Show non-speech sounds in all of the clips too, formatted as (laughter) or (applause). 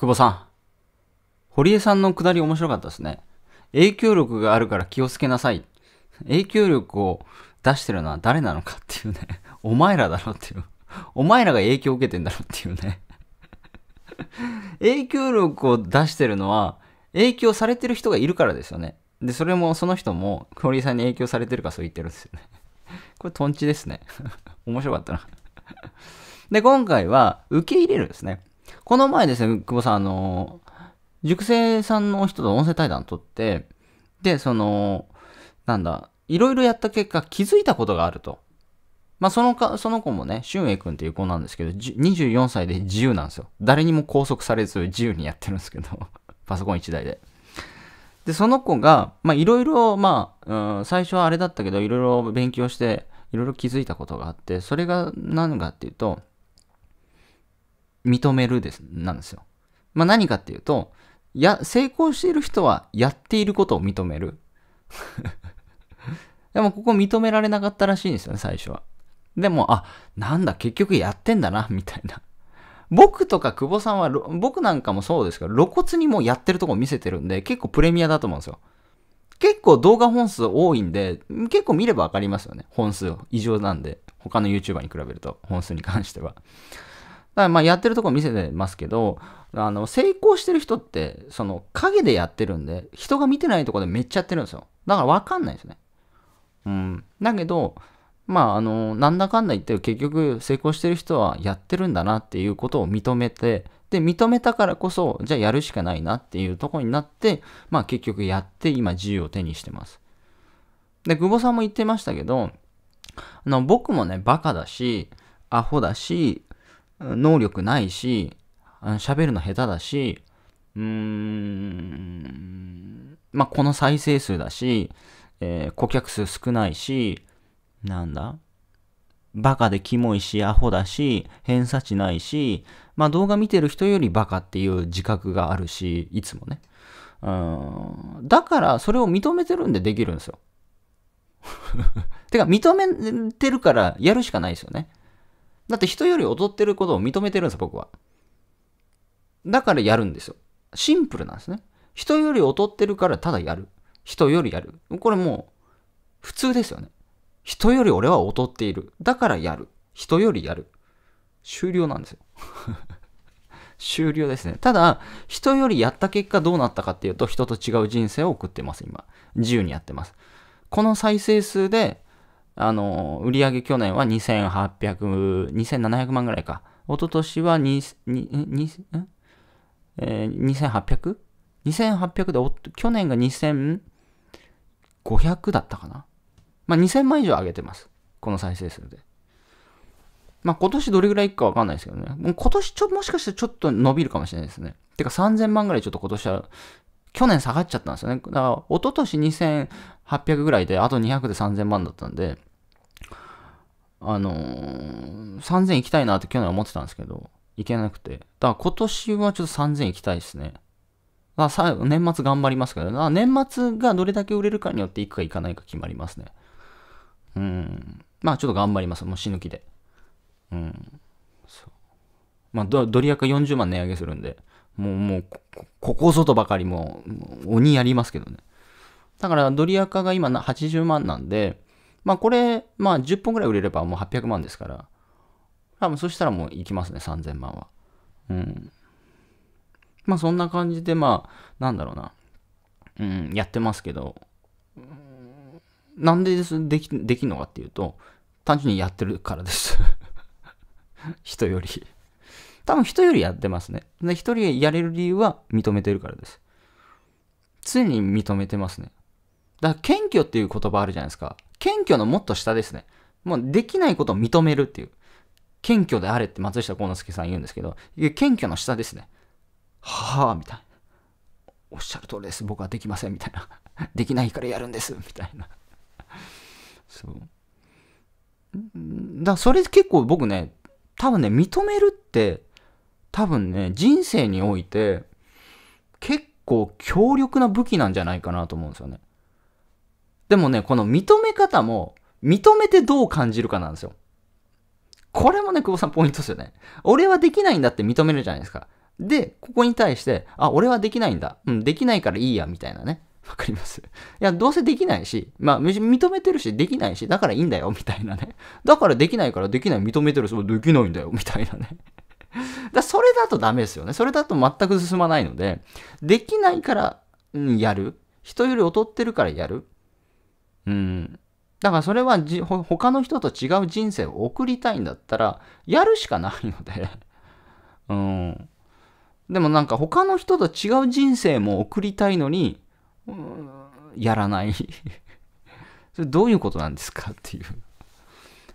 久保さん。堀江さんのくだり面白かったですね。影響力があるから気をつけなさい。影響力を出してるのは誰なのかっていうね。お前らだろっていう。お前らが影響を受けてんだろっていうね。影響力を出してるのは、影響されてる人がいるからですよね。で、それも、その人も、堀江さんに影響されてるかそう言ってるんですよね。これ、トンチですね。面白かったなで、今回は、受け入れるですね。この前ですね、久保さん、あの、熟成さんの人と音声対談取って、で、その、なんだ、いろいろやった結果気づいたことがあると。まあ、そのか、その子もね、俊英君っていう子なんですけど、24歳で自由なんですよ。誰にも拘束されず自由にやってるんですけど、(laughs) パソコン1台で。で、その子が、まあ、いろいろ、まあ、うん、最初はあれだったけど、いろいろ勉強して、いろいろ気づいたことがあって、それが何かっていうと、認めるです、なんですよ。まあ、何かっていうと、や、成功している人はやっていることを認める。(laughs) でもここ認められなかったらしいんですよね、最初は。でも、あ、なんだ、結局やってんだな、みたいな。僕とか久保さんは、僕なんかもそうですけど、露骨にもうやってるとこ見せてるんで、結構プレミアだと思うんですよ。結構動画本数多いんで、結構見ればわかりますよね。本数、異常なんで。他の YouTuber に比べると、本数に関しては。だからまあやってるとこ見せてますけど、あの、成功してる人って、その影でやってるんで、人が見てないとこでめっちゃやってるんですよ。だからわかんないですね。うん。だけど、まあ、あの、なんだかんだ言って結局成功してる人はやってるんだなっていうことを認めて、で、認めたからこそ、じゃあやるしかないなっていうとこになって、まあ結局やって今自由を手にしてます。で、久保さんも言ってましたけど、あの、僕もね、バカだし、アホだし、能力ないし、喋るの下手だし、うーん、まあ、この再生数だし、えー、顧客数少ないし、なんだバカでキモいし、アホだし、偏差値ないし、まあ動画見てる人よりバカっていう自覚があるし、いつもね。うん。だから、それを認めてるんでできるんですよ。(laughs) てか、認めてるからやるしかないですよね。だって人より劣ってることを認めてるんです僕は。だからやるんですよ。シンプルなんですね。人より劣ってるからただやる。人よりやる。これもう普通ですよね。人より俺は劣っている。だからやる。人よりやる。終了なんですよ。(laughs) 終了ですね。ただ、人よりやった結果どうなったかっていうと、人と違う人生を送ってます、今。自由にやってます。この再生数で、あの、売上去年は2800、2700万ぐらいか。一昨年は2、8 0 0 2 8 0 0で、去年が2500だったかな。まあ、2000万以上上げてます。この再生数で。まあ、今年どれぐらいいくかわかんないですけどね。もう今年ちょ、もしかしてちょっと伸びるかもしれないですね。てか3000万ぐらいちょっと今年は、去年下がっちゃったんですよね。だから、一昨年800ぐらいで、あと200で3000万だったんで、あのー、3000行きたいなって去年は思ってたんですけど、行けなくて。だから今年はちょっと3000行きたいですね。ま年末頑張りますけど、年末がどれだけ売れるかによって行くか行かないか決まりますね。うん。まあちょっと頑張ります。もう死ぬ気で。うん。そう。まあドドリアカ40万値上げするんで、もう、もうこ、ここぞとばかりもう、鬼やりますけどね。だからドリアカが今80万なんで、まあこれ、まあ10本ぐらい売れればもう800万ですから、多分そしたらもういきますね、3000万は。うん。まあそんな感じで、まあ、なんだろうな。うん、やってますけど、ん、なんででき、できんのかっていうと、単純にやってるからです (laughs) 人より多分人よりやってますね。で、一人やれる理由は認めてるからです。常に認めてますね。だから謙虚っていう言葉あるじゃないですか。謙虚のもっと下ですね。もうできないことを認めるっていう。謙虚であれって松下幸之助さん言うんですけど、謙虚の下ですね。はあ、みたいな。おっしゃる通りです。僕はできません、みたいな。(laughs) できないからやるんです、みたいな。そう。だからそれ結構僕ね、多分ね、認めるって、多分ね、人生において、結構強力な武器なんじゃないかなと思うんですよね。でもね、この認め方も、認めてどう感じるかなんですよ。これもね、久保さんポイントですよね。俺はできないんだって認めるじゃないですか。で、ここに対して、あ、俺はできないんだ。うん、できないからいいや、みたいなね。わかりますいや、どうせできないし、まあ、認めてるし、できないし、だからいいんだよ、みたいなね。だからできないからできない、認めてるし、できないんだよ、みたいなね。だそれだとダメですよね。それだと全く進まないので、できないから、うん、やる。人より劣ってるからやる。うん。だからそれはじ他の人と違う人生を送りたいんだったら、やるしかないので (laughs) うん。でもなんか他の人と違う人生も送りたいのに、うん、やらない (laughs) それどういうことなんですかっていう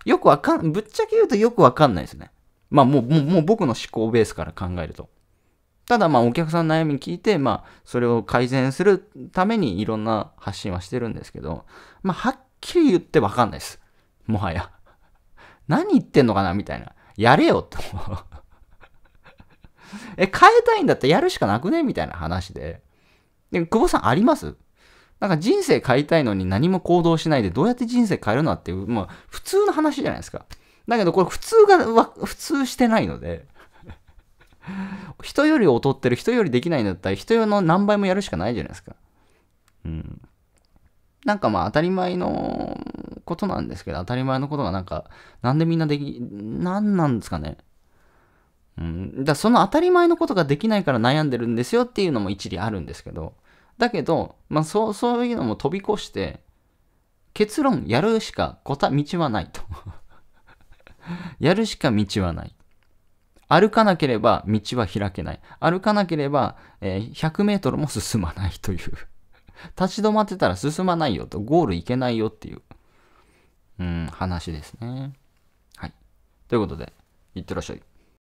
よくわかん、ぶっちゃけ言うとよくわかんないですね。まあもう、もう僕の思考ベースから考えると。ただまあお客さんの悩み聞いて、まあそれを改善するためにいろんな発信はしてるんですけど、まあはっきり言ってわかんないです。もはや。(laughs) 何言ってんのかなみたいな。やれよう。(laughs) え、変えたいんだったらやるしかなくねみたいな話で。で、久保さんありますなんか人生変えたいのに何も行動しないでどうやって人生変えるのっていう、まあ普通の話じゃないですか。だけどこれ普通が、普通してないので。人より劣ってる、人よりできないんだったら、人用の何倍もやるしかないじゃないですか。うん。なんかまあ当たり前のことなんですけど、当たり前のことがなんか、なんでみんなでき、ななんですかね。うん。だその当たり前のことができないから悩んでるんですよっていうのも一理あるんですけど、だけど、まあそう、そういうのも飛び越して、結論やるしか答道はないと (laughs) やるしか道はない。歩かなければ道は開けない。歩かなければ、えー、100メートルも進まないという。(laughs) 立ち止まってたら進まないよと、ゴール行けないよっていう、うん、話ですね。はい。ということで、いってらっしゃい。